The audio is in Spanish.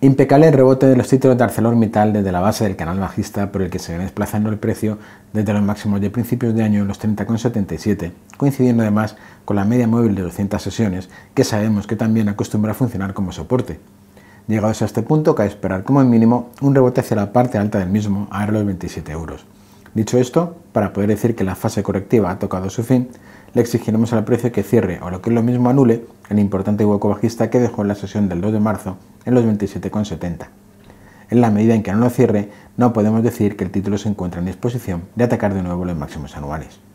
Impecable el rebote de los títulos de ArcelorMittal desde la base del canal bajista por el que se viene desplazando el precio desde los máximos de principios de año en los 30,77, coincidiendo además con la media móvil de 200 sesiones, que sabemos que también acostumbra a funcionar como soporte. Llegados a este punto, cabe esperar como mínimo un rebote hacia la parte alta del mismo, a los 27 euros. Dicho esto, para poder decir que la fase correctiva ha tocado su fin, le exigiremos al precio que cierre o lo que es lo mismo anule el importante hueco bajista que dejó en la sesión del 2 de marzo en los 27,70. En la medida en que no lo cierre, no podemos decir que el título se encuentra en disposición de atacar de nuevo los máximos anuales.